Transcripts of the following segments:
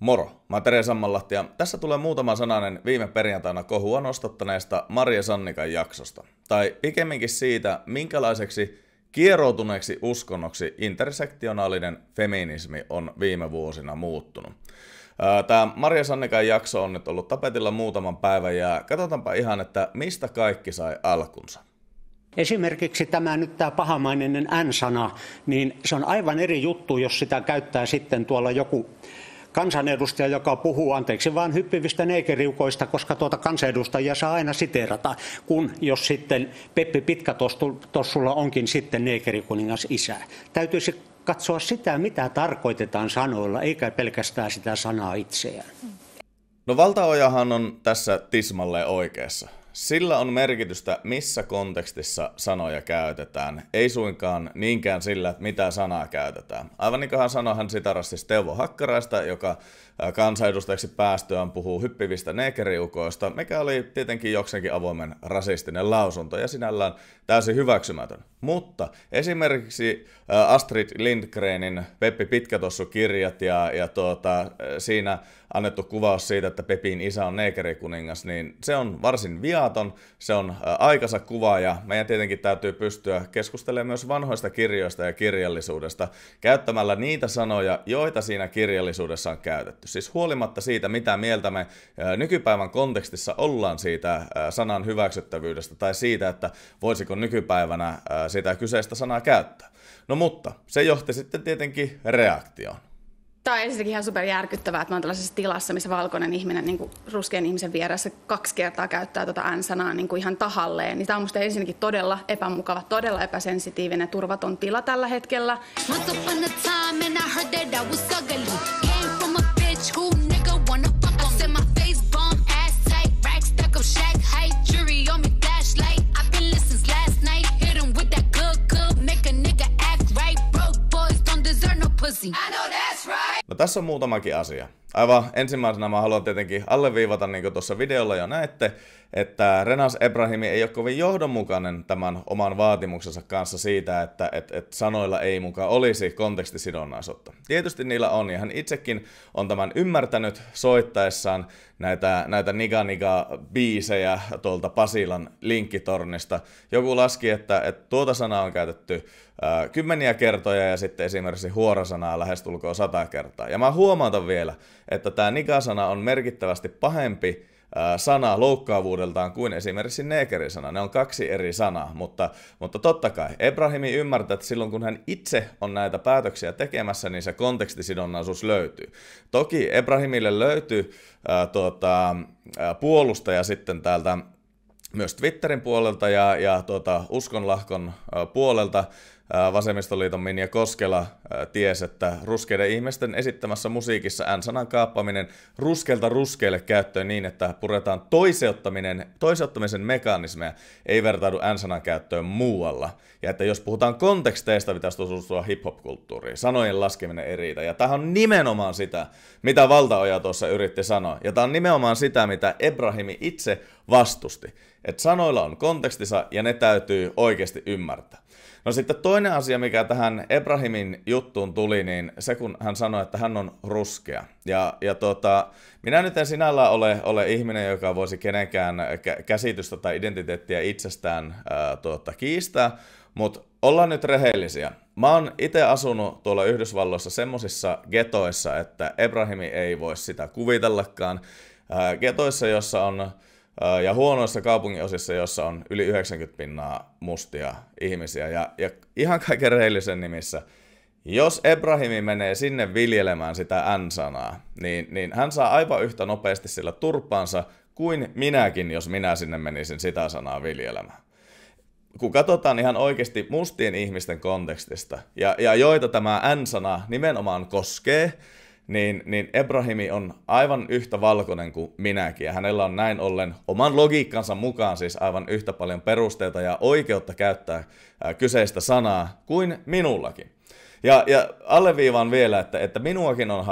Moro, mä oon Tere Sammanlahti ja tässä tulee muutama sananen viime perjantaina kohua nostattaneesta Maria Sannikan jaksosta. Tai pikemminkin siitä, minkälaiseksi kieroutuneeksi uskonnoksi intersektionaalinen feminismi on viime vuosina muuttunut. Tämä Maria Sannikan jakso on nyt ollut tapetilla muutaman päivän ja katsotaanpa ihan, että mistä kaikki sai alkunsa. Esimerkiksi tämä nyt tämä pahamainen N-sana, niin se on aivan eri juttu, jos sitä käyttää sitten tuolla joku kansanedustaja, joka puhuu, anteeksi vaan hyppivistä neikeriukoista, koska tuota kansanedustajia saa aina siteerata, kun jos sitten Peppi tossulla onkin sitten neikerikuningas isä. Täytyisi katsoa sitä, mitä tarkoitetaan sanoilla, eikä pelkästään sitä sanaa itseään. No valtaojahan on tässä tismalle oikeassa. Sillä on merkitystä, missä kontekstissa sanoja käytetään, ei suinkaan niinkään sillä, että mitä sanaa käytetään. Aivan niin kuin hän sanoi, hän sitaras siis Teuvo Hakkaraista, joka kansanedustajaksi päästyään puhuu hyppivistä nekeriukoista, mikä oli tietenkin jokseenkin avoimen rasistinen lausunto ja sinällään täysin hyväksymätön. Mutta esimerkiksi äh, Astrid Lindgrenin Peppi Pitkätossu kirjat ja, ja tuota, äh, siinä annettu kuvaus siitä, että Pepin isä on neekerikuningas, niin se on varsin viaton, se on äh, aikansa kuva ja meidän tietenkin täytyy pystyä keskustelemaan myös vanhoista kirjoista ja kirjallisuudesta käyttämällä niitä sanoja, joita siinä kirjallisuudessa on käytetty. Siis huolimatta siitä, mitä mieltä me nykypäivän kontekstissa ollaan siitä sanan hyväksyttävyydestä tai siitä, että voisiko nykypäivänä yhtään sitä kyseistä sanaa käyttää. No mutta, se johti sitten tietenkin reaktioon. Tämä on ensinnäkin ihan super järkyttävää, että mä oon tällaisessa tilassa, missä valkoinen ihminen niin kuin ruskean ihmisen vieressä kaksi kertaa käyttää tuota N-sanaa niin kuin ihan tahalleen. Niin tämä on musta ensinnäkin todella epämukava, todella epäsensitiivinen ja turvaton tila tällä hetkellä. Mä tässä on muutamakin asia. Aivan ensimmäisenä mä haluan tietenkin alleviivata, niin kuin tuossa videolla jo näette, että Renas Ebrahimi ei ole kovin johdonmukainen tämän oman vaatimuksensa kanssa siitä, että et, et sanoilla ei muka olisi kontekstisidonnaisuutta. Tietysti niillä on, ja hän itsekin on tämän ymmärtänyt soittaessaan näitä, näitä Niga Niga biisejä tuolta Pasilan linkkitornista. Joku laski, että, että tuota sanaa on käytetty ää, kymmeniä kertoja ja sitten esimerkiksi huorasanaa lähestulkoon sata kertaa. Ja mä huomautan vielä, että tämä nigasana sana on merkittävästi pahempi sana loukkaavuudeltaan kuin esimerkiksi neekerisana. Ne on kaksi eri sanaa, mutta, mutta totta kai Ebrahimi ymmärtää, että silloin kun hän itse on näitä päätöksiä tekemässä, niin se kontekstisidonnaisuus löytyy. Toki Ebrahimille löytyy äh, tuota, äh, puolustaja sitten täältä myös Twitterin puolelta ja, ja tuota, uskonlahkon äh, puolelta, Vasemmistoliiton Minja Koskela ties, että ruskeiden ihmisten esittämässä musiikissa N-sanan kaappaminen ruskelta ruskeille käyttöön niin, että puretaan toiseuttaminen, toiseuttamisen mekanismeja, ei vertaudu N-sanan käyttöön muualla. Ja että jos puhutaan konteksteista, pitäisi niin tutustua hip-hop-kulttuuriin. Sanojen laskeminen ei riitä. Ja tämähän on nimenomaan sitä, mitä Valtaoja tuossa yritti sanoa. Ja tämä on nimenomaan sitä, mitä Ebrahimi itse vastusti. Että sanoilla on kontekstinsa ja ne täytyy oikeasti ymmärtää. No sitten toinen asia, mikä tähän Ebrahimin juttuun tuli, niin se kun hän sanoi, että hän on ruskea. Ja, ja tota, minä nyt en sinällään ole, ole ihminen, joka voisi kenenkään käsitystä tai identiteettiä itsestään ää, tuota, kiistää, mutta ollaan nyt rehellisiä. Mä oon itse asunut tuolla Yhdysvalloissa semmosissa getoissa, että Ebrahimi ei voi sitä kuvitellakaan. Ää, getoissa, jossa on ja huonoissa kaupunginosissa, jossa on yli 90 pinnaa mustia ihmisiä ja, ja ihan kaiken reilisen nimissä, jos Ebrahimi menee sinne viljelemään sitä N-sanaa, niin, niin hän saa aivan yhtä nopeasti sillä turpaansa kuin minäkin, jos minä sinne menisin sitä sanaa viljelemään. Kun katsotaan ihan oikeasti mustien ihmisten kontekstista, ja, ja joita tämä N-sana nimenomaan koskee, niin, niin Ebrahimi on aivan yhtä valkoinen kuin minäkin, ja hänellä on näin ollen oman logiikkansa mukaan siis aivan yhtä paljon perusteita ja oikeutta käyttää kyseistä sanaa kuin minullakin. Ja, ja alleviivaan vielä, että, että minuakin on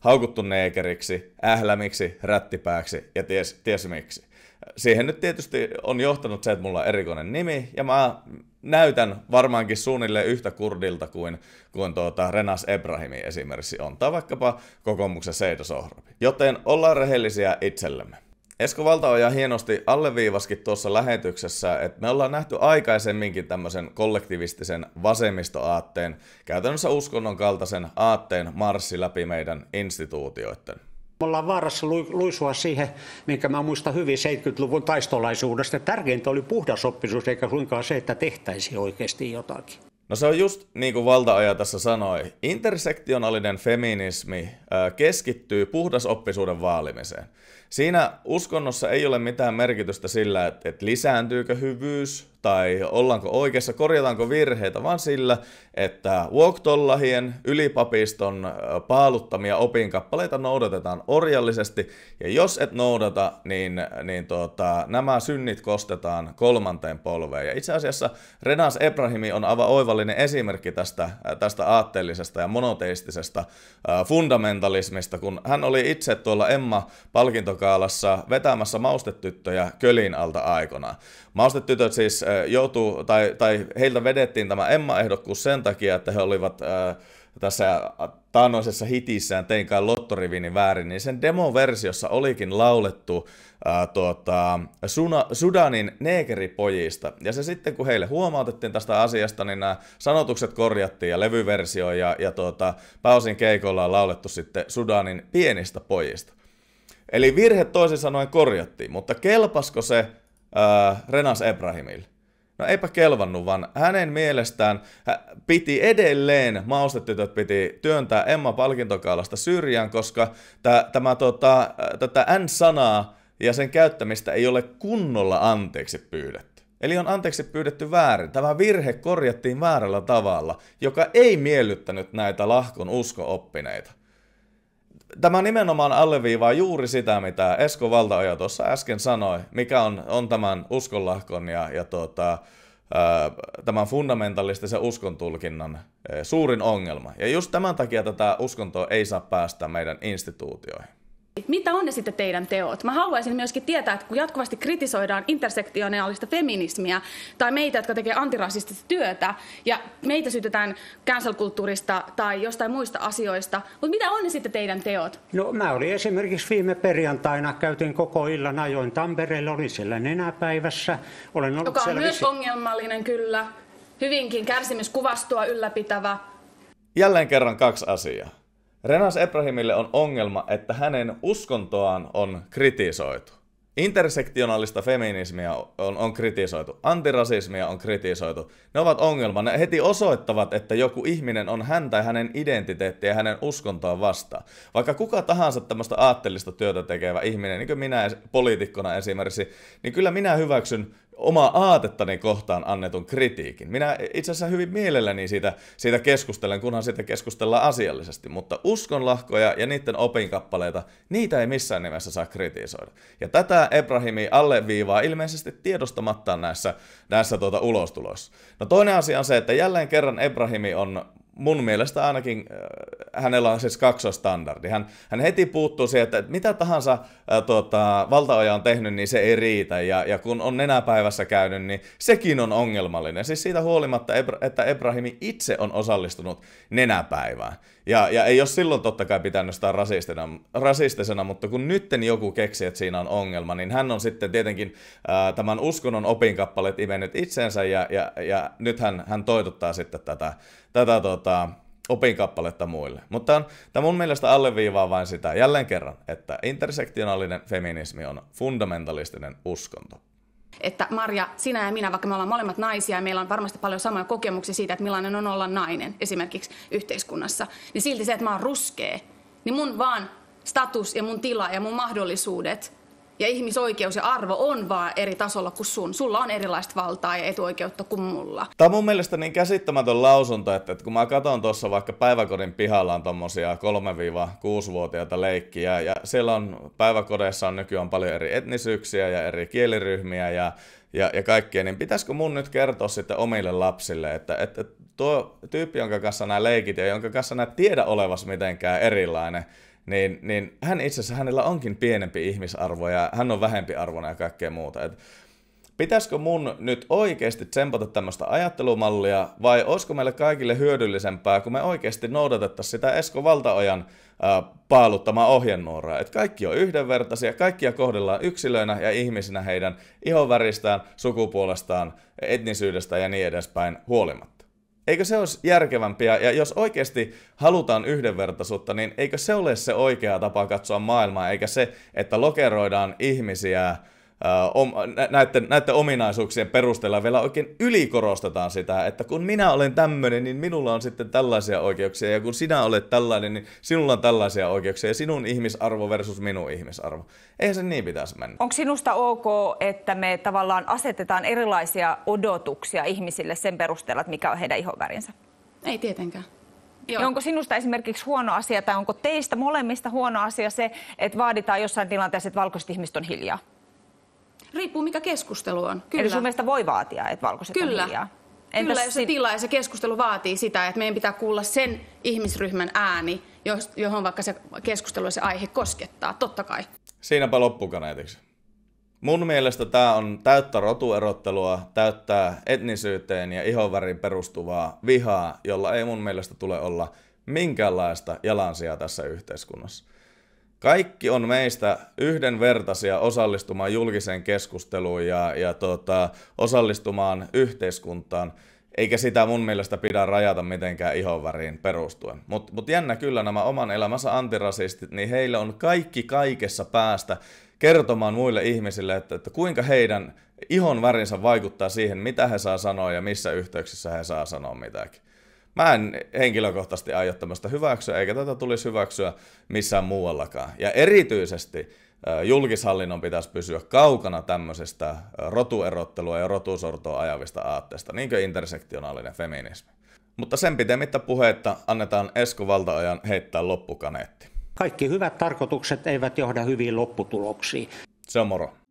haukuttu neekeriksi, ählämiksi, rättipääksi ja ties, ties miksi siihen nyt tietysti on johtanut se, että mulla on erikoinen nimi, ja mä näytän varmaankin suunnilleen yhtä kurdilta kuin, kuin tuota Renas Ebrahimi esimerkiksi on, tai vaikkapa kokoomuksen Seido Sohrabi. Joten ollaan rehellisiä itsellemme. Esko Valtaoja hienosti alleviivaskin tuossa lähetyksessä, että me ollaan nähty aikaisemminkin tämmöisen kollektivistisen vasemmistoaatteen, käytännössä uskonnon kaltaisen aatteen marssi läpi meidän instituutioiden. Me ollaan vaarassa luisua siihen, minkä mä muistan hyvin 70-luvun taistolaisuudesta. Tärkeintä oli puhdas oppisuus, eikä suinkaan se, että tehtäisiin oikeasti jotakin. No se on just niin kuin valtaaja tässä sanoi. Intersektionaalinen feminismi keskittyy puhdasoppisuuden vaalimiseen. Siinä uskonnossa ei ole mitään merkitystä sillä, että lisääntyykö hyvyys tai ollaanko oikeassa, korjataanko virheitä, vaan sillä, että Walktollahien ylipapiston paaluttamia opinkappaleita noudatetaan orjallisesti, ja jos et noudata, niin, niin tuota, nämä synnit kostetaan kolmanteen polveen. Ja itse asiassa Renas Ebrahimi on aivan oivallinen esimerkki tästä, tästä aatteellisesta ja monoteistisesta fundamentalismista, kun hän oli itse tuolla Emma-palkintokaalassa vetämässä maustetyttöjä kölin alta aikoinaan. Maustetytöt siis joutuu, tai, tai heiltä vedettiin tämä Emma-ehdokkuus sen takia, että he olivat ää, tässä taannoisessa hitissään Tein kai lottorivinin väärin, niin sen demoversiossa olikin laulettu ää, tuota, Suna, Sudanin neekeripojista. Ja se sitten, kun heille huomautettiin tästä asiasta, niin nämä sanotukset korjattiin ja levyversio ja, ja tuota, pääosin keikolla on laulettu sitten Sudanin pienistä pojista. Eli virhe toisin sanoen korjattiin, mutta kelpasko se ää, Renas Ebrahimille? No eipä kelvannut, vaan hänen mielestään hän piti edelleen, maustetytöt piti työntää Emma palkintokaalasta syrjään, koska tä, tämä, tota, tätä N-sanaa ja sen käyttämistä ei ole kunnolla anteeksi pyydetty. Eli on anteeksi pyydetty väärin. Tämä virhe korjattiin väärällä tavalla, joka ei miellyttänyt näitä lahkon uskooppineita tämä nimenomaan alleviivaa juuri sitä, mitä Esko Valtaoja tuossa äsken sanoi, mikä on, on tämän uskonlahkon ja, ja tuota, tämän fundamentalistisen uskontulkinnan suurin ongelma. Ja just tämän takia tätä uskontoa ei saa päästä meidän instituutioihin. Mitä on ne sitten teidän teot? Mä haluaisin myöskin tietää, että kun jatkuvasti kritisoidaan intersektionaalista feminismiä tai meitä, jotka tekee antirasistista työtä ja meitä syytetään cancelkulttuurista tai jostain muista asioista, mutta mitä on ne sitten teidän teot? No mä olin esimerkiksi viime perjantaina, käytin koko illan ajoin Tampereella, olin siellä nenäpäivässä. Olen ollut Joka on siellä myös ongelmallinen kyllä, hyvinkin kärsimyskuvastoa ylläpitävä. Jälleen kerran kaksi asiaa. Renas Ebrahimille on ongelma, että hänen uskontoaan on kritisoitu. Intersektionaalista feminismiä on, on kritisoitu, antirasismia on kritisoitu. Ne ovat ongelma. Ne heti osoittavat, että joku ihminen on häntä ja hänen identiteettiä ja hänen uskontoa vastaan. Vaikka kuka tahansa tämmöistä aattelista työtä tekevä ihminen, niin kuin minä poliitikkona esimerkiksi, niin kyllä minä hyväksyn omaa aatettani kohtaan annetun kritiikin. Minä itse asiassa hyvin mielelläni siitä, siitä keskustelen, kunhan siitä keskustellaan asiallisesti, mutta uskonlahkoja ja niiden opinkappaleita, niitä ei missään nimessä saa kritisoida. Ja tätä Ebrahimi alleviivaa ilmeisesti tiedostamatta näissä, näissä tuota ulostuloissa. No toinen asia on se, että jälleen kerran Ebrahimi on mun mielestä ainakin äh, hänellä on siis kaksostandardi. Hän, hän heti puuttuu siihen, että mitä tahansa äh, tota, valtaoja on tehnyt, niin se ei riitä. Ja, ja kun on nenäpäivässä käynyt, niin sekin on ongelmallinen. Siis siitä huolimatta, että Ebrahimi itse on osallistunut nenäpäivään. Ja, ja ei ole silloin totta kai pitänyt sitä rasistina, rasistisena, mutta kun nytten joku keksi, että siinä on ongelma, niin hän on sitten tietenkin ää, tämän uskonnon opinkappaleet imennyt itsensä ja, ja, ja nyt hän, hän toitottaa sitten tätä, tätä tota, opinkappaletta muille. Mutta on, tämä mun mielestä alleviivaa vain sitä jälleen kerran, että intersektionaalinen feminismi on fundamentalistinen uskonto. Että Marja, sinä ja minä, vaikka me ollaan molemmat naisia ja meillä on varmasti paljon samoja kokemuksia siitä, että millainen on olla nainen esimerkiksi yhteiskunnassa, niin silti se, että mä oon ruskea, niin mun vaan status ja mun tila ja mun mahdollisuudet ja ihmisoikeus ja arvo on vaan eri tasolla kuin sun. Sulla on erilaista valtaa ja etuoikeutta kuin mulla. Tämä on mun mielestä niin käsittämätön lausunto, että, että kun mä katson tuossa vaikka päiväkodin pihalla on tommosia 3-6-vuotiaita leikkiä ja siellä on päiväkodeissa on nykyään paljon eri etnisyyksiä ja eri kieliryhmiä ja ja, ja kaikkea, niin pitäisikö mun nyt kertoa sitten omille lapsille, että, että tuo tyyppi, jonka kanssa nämä leikit ja jonka kanssa nämä tiedä olevas mitenkään erilainen, niin, niin hän itse asiassa, hänellä onkin pienempi ihmisarvo ja hän on vähempi arvona ja kaikkea muuta. Et pitäisikö mun nyt oikeasti tsempata tämmöistä ajattelumallia vai olisiko meille kaikille hyödyllisempää, kun me oikeasti noudatettaisiin sitä Esko Valtaojan äh, paaluttamaa ohjenuoraa, että kaikki on yhdenvertaisia, kaikkia kohdellaan yksilöinä ja ihmisinä heidän ihonväristään, sukupuolestaan, etnisyydestään ja niin edespäin huolimatta. Eikö se olisi järkevämpiä? Ja jos oikeasti halutaan yhdenvertaisuutta, niin eikö se ole se oikea tapa katsoa maailmaa, eikä se, että lokeroidaan ihmisiä om, näiden, näiden ominaisuuksien perusteella vielä oikein ylikorostetaan sitä, että kun minä olen tämmöinen, niin minulla on sitten tällaisia oikeuksia, ja kun sinä olet tällainen, niin sinulla on tällaisia oikeuksia, ja sinun ihmisarvo versus minun ihmisarvo. Eihän se niin pitäisi mennä. Onko sinusta ok, että me tavallaan asetetaan erilaisia odotuksia ihmisille sen perusteella, että mikä on heidän ihonvärinsä? Ei tietenkään. Joo. Onko sinusta esimerkiksi huono asia tai onko teistä molemmista huono asia se, että vaaditaan jossain tilanteessa, että valkoiset ihmiset on hiljaa? Riippuu mikä keskustelu on. Kyllä. Eli sun mielestä voi vaatia, että valkoiset Kyllä. on hiljaa. Entäs Kyllä, jos se tila ja se keskustelu vaatii sitä, että meidän pitää kuulla sen ihmisryhmän ääni, johon vaikka se keskustelu ja se aihe koskettaa, totta kai. Siinäpä loppukaneetiksi. Mun mielestä tämä on täyttä rotuerottelua, täyttää etnisyyteen ja ihonvärin perustuvaa vihaa, jolla ei mun mielestä tule olla minkäänlaista jalansijaa tässä yhteiskunnassa kaikki on meistä yhdenvertaisia osallistumaan julkiseen keskusteluun ja, ja tota, osallistumaan yhteiskuntaan. Eikä sitä mun mielestä pidä rajata mitenkään ihonväriin perustuen. Mutta mut jännä kyllä nämä oman elämänsä antirasistit, niin heillä on kaikki kaikessa päästä kertomaan muille ihmisille, että, että kuinka heidän ihon värinsä vaikuttaa siihen, mitä he saa sanoa ja missä yhteyksissä he saa sanoa mitäkin. Mä en henkilökohtaisesti aio tämmöistä hyväksyä, eikä tätä tulisi hyväksyä missään muuallakaan. Ja erityisesti julkishallinnon pitäisi pysyä kaukana tämmöisestä rotuerottelua ja rotusortoa ajavista aatteista, niinkö intersektionaalinen feminismi. Mutta sen pitemmittä puhetta annetaan Esko Valtaajan heittää loppukaneetti. Kaikki hyvät tarkoitukset eivät johda hyviin lopputuloksiin. Se on moro.